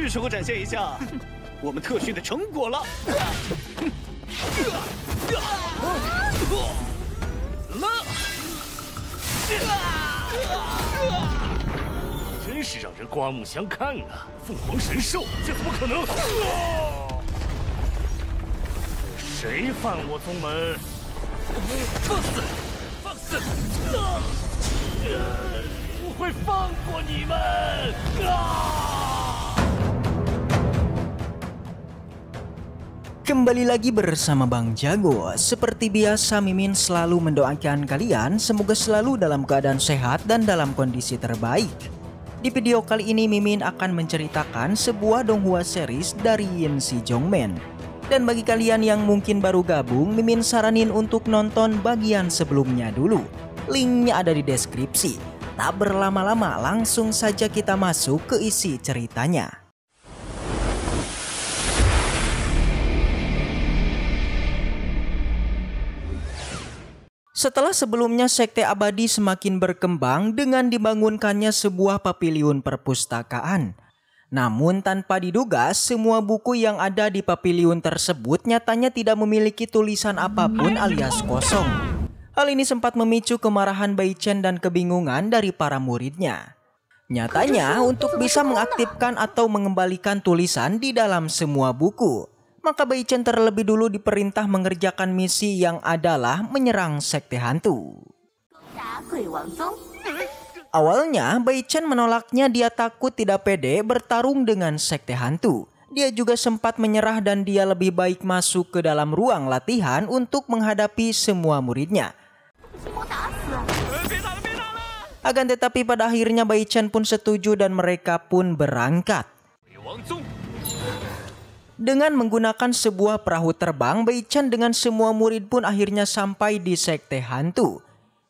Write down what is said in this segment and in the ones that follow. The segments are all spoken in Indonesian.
是时候展现一下我们特训的成果了！真是让人刮目相看啊！凤凰神兽，这不可能！谁犯我宗门？放肆！放肆！不会放过你们！啊！Kembali lagi bersama Bang Jago. Seperti biasa Mimin selalu mendoakan kalian semoga selalu dalam keadaan sehat dan dalam kondisi terbaik. Di video kali ini Mimin akan menceritakan sebuah donghua series dari Yin Si Jongmen. Dan bagi kalian yang mungkin baru gabung, Mimin saranin untuk nonton bagian sebelumnya dulu. Linknya ada di deskripsi. Tak berlama-lama, langsung saja kita masuk ke isi ceritanya. Setelah sebelumnya Sekte Abadi semakin berkembang dengan dibangunkannya sebuah papiliun perpustakaan. Namun tanpa diduga, semua buku yang ada di papiliun tersebut nyatanya tidak memiliki tulisan apapun alias kosong. Hal ini sempat memicu kemarahan Bai Chen dan kebingungan dari para muridnya. Nyatanya, untuk bisa mengaktifkan atau mengembalikan tulisan di dalam semua buku, maka Chen terlebih dulu diperintah mengerjakan misi yang adalah menyerang sekte hantu. Awalnya, Chen menolaknya dia takut tidak pede bertarung dengan sekte hantu. Dia juga sempat menyerah dan dia lebih baik masuk ke dalam ruang latihan untuk menghadapi semua muridnya. Akan tetapi pada akhirnya Chen pun setuju dan mereka pun berangkat. Dengan menggunakan sebuah perahu terbang, Bei Chen dengan semua murid pun akhirnya sampai di sekte hantu.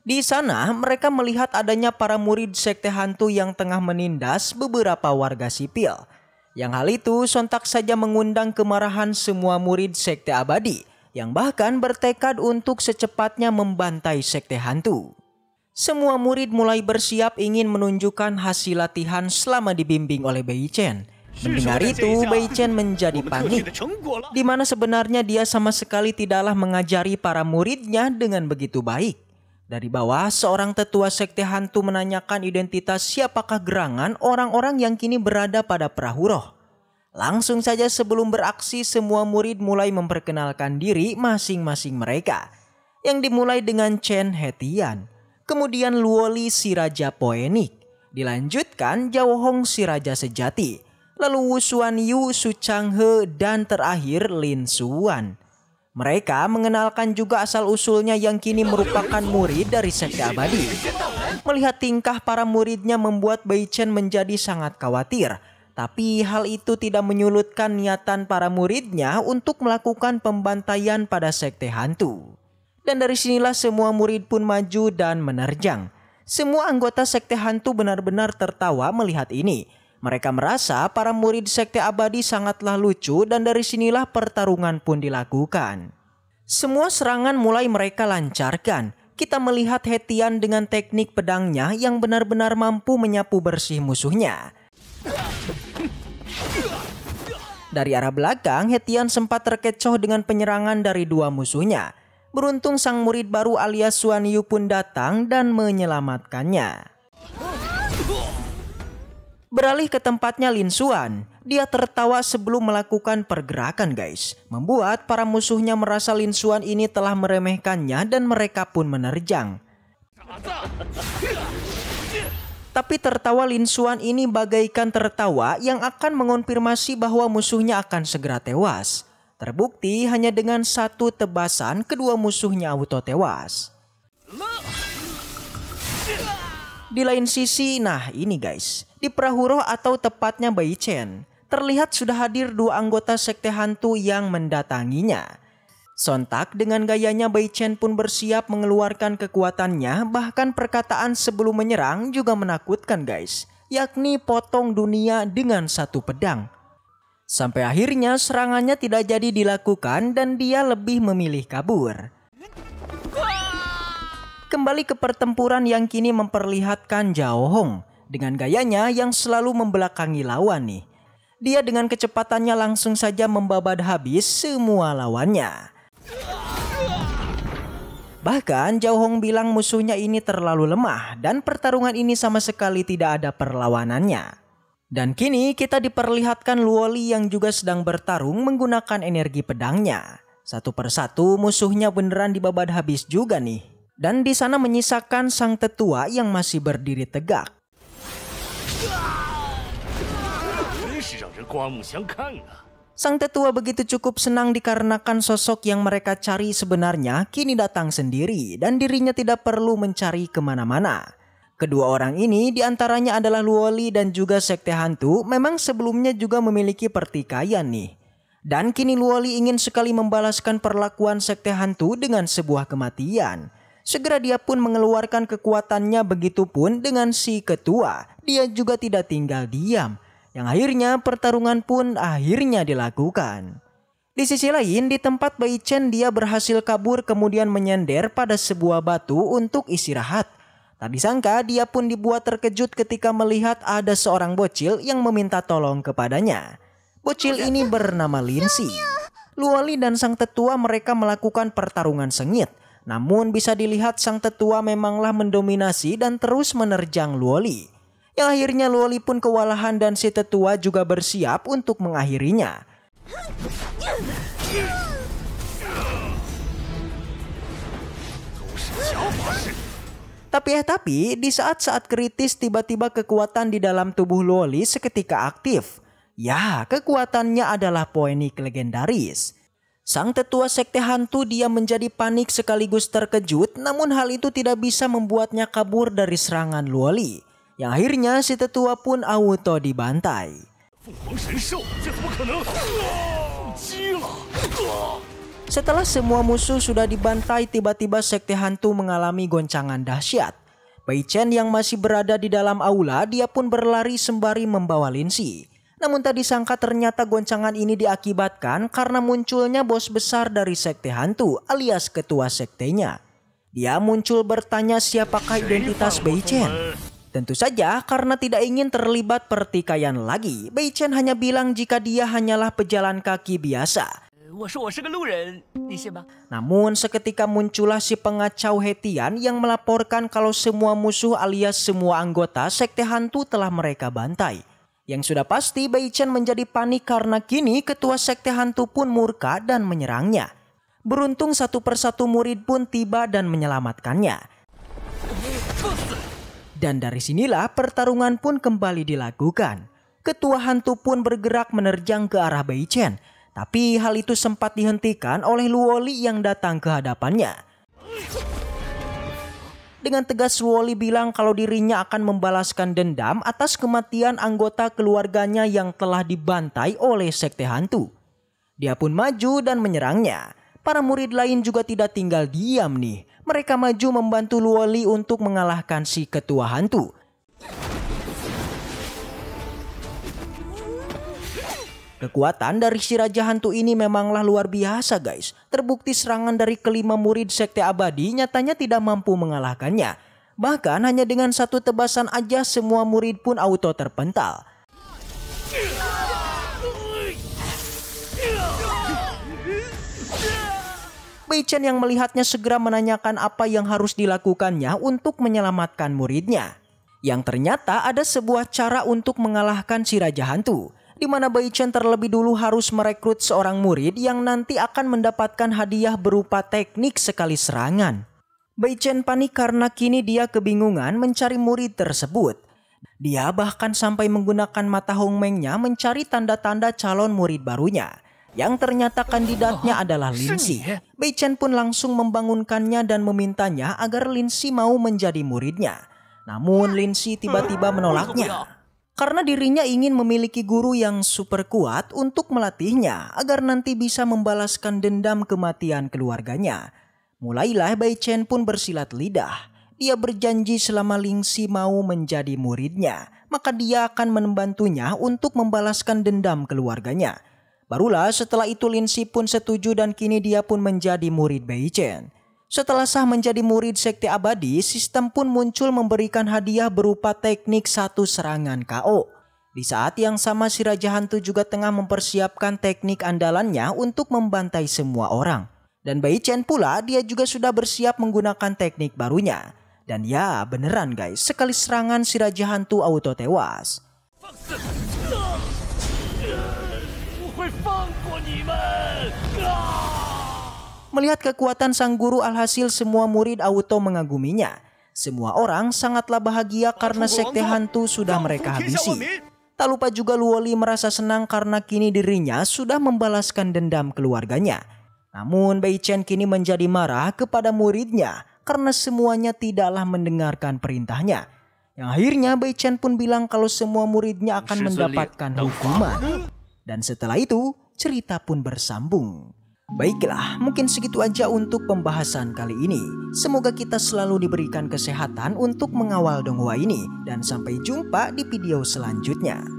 Di sana, mereka melihat adanya para murid sekte hantu yang tengah menindas beberapa warga sipil. Yang hal itu sontak saja mengundang kemarahan semua murid sekte abadi yang bahkan bertekad untuk secepatnya membantai sekte hantu. Semua murid mulai bersiap ingin menunjukkan hasil latihan selama dibimbing oleh Bei Chen. Mendengar itu, Wei Chen menjadi panik, di mana sebenarnya dia sama sekali tidaklah mengajari para muridnya dengan begitu baik. Dari bawah, seorang tetua sekte hantu menanyakan identitas siapakah gerangan orang-orang yang kini berada pada perahu roh. Langsung saja sebelum beraksi, semua murid mulai memperkenalkan diri masing-masing mereka. Yang dimulai dengan Chen Hetian, kemudian Luoli Siraja Poenik, dilanjutkan Jawohong Siraja Sejati, lalu Wusuan Yu, Su Changhe, dan terakhir Lin Suan. Mereka mengenalkan juga asal-usulnya yang kini merupakan murid dari Sekte Abadi. Melihat tingkah para muridnya membuat Bei Chen menjadi sangat khawatir. Tapi hal itu tidak menyulutkan niatan para muridnya untuk melakukan pembantaian pada Sekte Hantu. Dan dari sinilah semua murid pun maju dan menerjang. Semua anggota Sekte Hantu benar-benar tertawa melihat ini mereka merasa para murid sekte abadi sangatlah lucu dan dari sinilah pertarungan pun dilakukan. Semua serangan mulai mereka lancarkan. Kita melihat Hetian dengan teknik pedangnya yang benar-benar mampu menyapu bersih musuhnya. Dari arah belakang, Hetian sempat terkecoh dengan penyerangan dari dua musuhnya. Beruntung sang murid baru alias Suan Yu pun datang dan menyelamatkannya. Beralih ke tempatnya Lin Linsuan, dia tertawa sebelum melakukan pergerakan guys. Membuat para musuhnya merasa Lin Linsuan ini telah meremehkannya dan mereka pun menerjang. Tapi tertawa Lin Linsuan ini bagaikan tertawa yang akan mengonfirmasi bahwa musuhnya akan segera tewas. Terbukti hanya dengan satu tebasan kedua musuhnya auto tewas. Di lain sisi, nah ini guys, di perahu roh atau tepatnya Bai Chen, terlihat sudah hadir dua anggota sekte hantu yang mendatanginya. Sontak dengan gayanya Bai Chen pun bersiap mengeluarkan kekuatannya, bahkan perkataan sebelum menyerang juga menakutkan guys, yakni potong dunia dengan satu pedang. Sampai akhirnya serangannya tidak jadi dilakukan dan dia lebih memilih kabur kembali ke pertempuran yang kini memperlihatkan Zhao Hong dengan gayanya yang selalu membelakangi lawan nih. Dia dengan kecepatannya langsung saja membabat habis semua lawannya. Bahkan Zhao Hong bilang musuhnya ini terlalu lemah dan pertarungan ini sama sekali tidak ada perlawanannya. Dan kini kita diperlihatkan Luoli yang juga sedang bertarung menggunakan energi pedangnya. Satu persatu musuhnya beneran dibabad habis juga nih dan di sana menyisakan sang tetua yang masih berdiri tegak. Sang tetua begitu cukup senang dikarenakan sosok yang mereka cari sebenarnya kini datang sendiri dan dirinya tidak perlu mencari kemana-mana. Kedua orang ini diantaranya adalah Luoli dan juga Sekte Hantu memang sebelumnya juga memiliki pertikaian nih. Dan kini Luoli ingin sekali membalaskan perlakuan Sekte Hantu dengan sebuah kematian. Segera dia pun mengeluarkan kekuatannya begitu pun dengan si ketua. Dia juga tidak tinggal diam. Yang akhirnya pertarungan pun akhirnya dilakukan. Di sisi lain, di tempat Bai Chen dia berhasil kabur kemudian menyender pada sebuah batu untuk istirahat. Tak disangka dia pun dibuat terkejut ketika melihat ada seorang bocil yang meminta tolong kepadanya. Bocil ini bernama Lin Lindsay. Luoli dan sang tetua mereka melakukan pertarungan sengit namun bisa dilihat sang tetua memanglah mendominasi dan terus menerjang Luoli. Yang akhirnya Luoli pun kewalahan dan si tetua juga bersiap untuk mengakhirinya. Tapi eh tapi, di saat-saat kritis tiba-tiba kekuatan di dalam tubuh Luoli seketika aktif. Ya, kekuatannya adalah poenik legendaris. Sang tetua sekte hantu dia menjadi panik sekaligus terkejut namun hal itu tidak bisa membuatnya kabur dari serangan Luoli. Yang akhirnya si tetua pun auto dibantai. Setelah semua musuh sudah dibantai tiba-tiba sekte hantu mengalami goncangan dahsyat. Bai Chen yang masih berada di dalam aula dia pun berlari sembari membawa Lin Xi. Namun tadi sangka ternyata goncangan ini diakibatkan karena munculnya bos besar dari sekte hantu alias ketua sektenya. Dia muncul bertanya siapakah identitas Bei Chen. Tentu saja karena tidak ingin terlibat pertikaian lagi, Bei Chen hanya bilang jika dia hanyalah pejalan kaki biasa. Namun seketika muncullah si pengacau Hetian yang melaporkan kalau semua musuh alias semua anggota sekte hantu telah mereka bantai. Yang sudah pasti Bei Chen menjadi panik karena kini ketua sekte hantu pun murka dan menyerangnya. Beruntung satu persatu murid pun tiba dan menyelamatkannya. Dan dari sinilah pertarungan pun kembali dilakukan. Ketua hantu pun bergerak menerjang ke arah Bei Chen. Tapi hal itu sempat dihentikan oleh Luoli yang datang ke hadapannya. Dengan tegas Wally bilang kalau dirinya akan membalaskan dendam atas kematian anggota keluarganya yang telah dibantai oleh sekte hantu. Dia pun maju dan menyerangnya. Para murid lain juga tidak tinggal diam nih. Mereka maju membantu Wally untuk mengalahkan si ketua hantu. Kekuatan dari si Raja Hantu ini memanglah luar biasa guys. Terbukti serangan dari kelima murid Sekte Abadi nyatanya tidak mampu mengalahkannya. Bahkan hanya dengan satu tebasan aja semua murid pun auto terpental. Beichen yang melihatnya segera menanyakan apa yang harus dilakukannya untuk menyelamatkan muridnya. Yang ternyata ada sebuah cara untuk mengalahkan si Raja Hantu di mana Bai Chen terlebih dulu harus merekrut seorang murid yang nanti akan mendapatkan hadiah berupa teknik sekali serangan. Bai Chen panik karena kini dia kebingungan mencari murid tersebut. Dia bahkan sampai menggunakan mata Hong Mengnya mencari tanda-tanda calon murid barunya. Yang ternyata kandidatnya oh, adalah Lin ya? Bai Chen pun langsung membangunkannya dan memintanya agar Lin Si mau menjadi muridnya. Namun Lin Si tiba-tiba hmm. menolaknya. Oh, iya karena dirinya ingin memiliki guru yang super kuat untuk melatihnya agar nanti bisa membalaskan dendam kematian keluarganya. Mulailah Bai Chen pun bersilat lidah. Dia berjanji selama Ling Xi mau menjadi muridnya, maka dia akan membantunya untuk membalaskan dendam keluarganya. Barulah setelah itu Xi pun setuju dan kini dia pun menjadi murid Bai Chen. Setelah sah menjadi murid sekte abadi, sistem pun muncul memberikan hadiah berupa teknik satu serangan KO. Di saat yang sama si Raja Hantu juga tengah mempersiapkan teknik andalannya untuk membantai semua orang. Dan Bai Chen pula dia juga sudah bersiap menggunakan teknik barunya. Dan ya beneran guys, sekali serangan si Raja Hantu auto tewas. Melihat kekuatan sang guru alhasil semua murid Auto mengaguminya. Semua orang sangatlah bahagia karena sekte hantu sudah mereka habisi. Tak lupa juga Luoli merasa senang karena kini dirinya sudah membalaskan dendam keluarganya. Namun Bei Chen kini menjadi marah kepada muridnya karena semuanya tidaklah mendengarkan perintahnya. Yang akhirnya Bei Chen pun bilang kalau semua muridnya akan mendapatkan hukuman. Dan setelah itu cerita pun bersambung. Baiklah, mungkin segitu aja untuk pembahasan kali ini. Semoga kita selalu diberikan kesehatan untuk mengawal Donghua ini. Dan sampai jumpa di video selanjutnya.